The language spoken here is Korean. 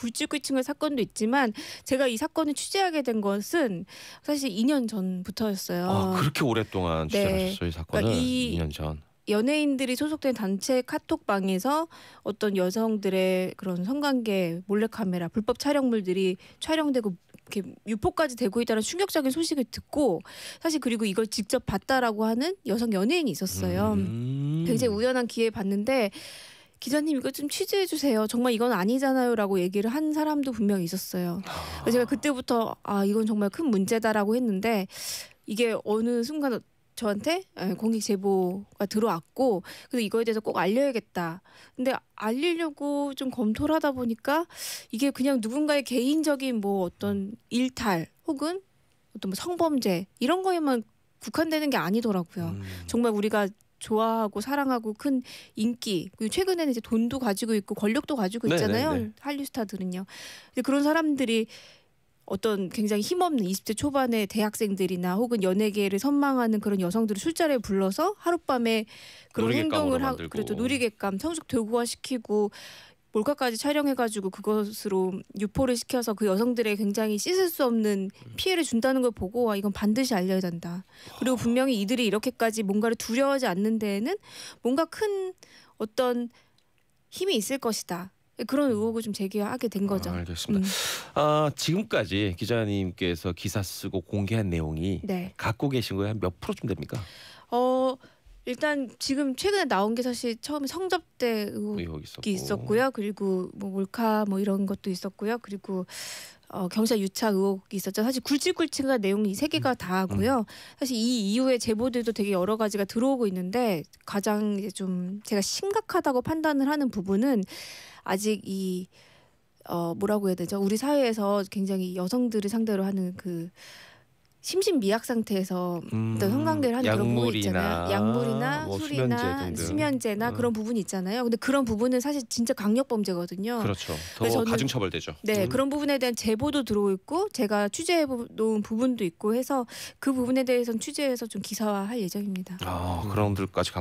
굴지구칭의 사건도 있지만 제가 이 사건을 취재하게 된 것은 사실 2년 전부터였어요. 아, 그렇게 오랫동안 네. 취재하셨어요, 이 사건을? 그러니까 이 2년 전. 연예인들이 소속된 단체 카톡방에서 어떤 여성들의 그런 성관계 몰래카메라 불법 촬영물들이 촬영되고 이렇게 유포까지 되고 있다는 충격적인 소식을 듣고 사실 그리고 이걸 직접 봤다라고 하는 여성 연예인이 있었어요. 음. 굉장히 우연한 기회 봤는데 기자님 이거 좀 취재해 주세요. 정말 이건 아니잖아요라고 얘기를 한 사람도 분명히 있었어요. 제가 아. 그때부터 아 이건 정말 큰 문제다라고 했는데 이게 어느 순간 저한테 예, 공익 제보가 들어왔고 그래서 이거에 대해서 꼭 알려야겠다. 근데 알리려고 좀 검토를 하다 보니까 이게 그냥 누군가의 개인적인 뭐 어떤 일탈 혹은 어떤 뭐 성범죄 이런 거에만 국한되는 게 아니더라고요. 음. 정말 우리가 좋아하고 사랑하고 큰 인기 그리고 최근에는 이제 돈도 가지고 있고 권력도 가지고 네, 네, 있잖아요 네네네. 한류 스타들은요 그런 사람들이 어떤 굉장히 힘없는 20대 초반의 대학생들이나 혹은 연예계를 선망하는 그런 여성들을 술자리에 불러서 하룻밤에 그런 행동을 하고 그래도 그렇죠. 놀이객감 성숙 교구화시키고 몰카까지 촬영해가지고 그것으로 유포를 시켜서 그 여성들의 굉장히 씻을 수 없는 음. 피해를 준다는 걸 보고 아 이건 반드시 알려야 된다. 그리고 분명히 이들이 이렇게까지 뭔가를 두려워하지 않는 데에는 뭔가 큰 어떤 힘이 있을 것이다. 그런 음. 의혹을 좀 제기하게 된 거죠. 아, 알겠습니다. 음. 아, 지금까지 기자님께서 기사 쓰고 공개한 내용이 네. 갖고 계신 거에 한몇 프로쯤 됩니까? 어 일단 지금 최근에 나온 게 사실 처음에 성접대 의혹이 있었고. 요 그리고 뭐 몰카 뭐 이런 것도 있었고요. 그리고 어, 경찰 유착 의혹이 있었죠. 사실 굵직굵직한 내용이 세 개가 다고요. 음. 사실 이 이후에 제보들도 되게 여러 가지가 들어오고 있는데 가장 이제 좀 제가 심각하다고 판단을 하는 부분은 아직 이 어, 뭐라고 해야 되죠? 우리 사회에서 굉장히 여성들을 상대로 하는 그 심신 미약 상태에서 음, 어떤 성관계를 하는 그런 부분 이 있잖아요. 약물이나 뭐 술이나 수면제 수면제나 음. 그런 부분이 있잖아요. 근데 그런 부분은 사실 진짜 강력 범죄거든요. 그렇죠. 더 가중 처벌되죠. 네, 음. 그런 부분에 대한 제보도 들어오고 있고 제가 취재해 놓은 부분도 있고 해서 그 부분에 대해서는 취재해서 좀 기사화할 예정입니다. 아, 그런 분들까지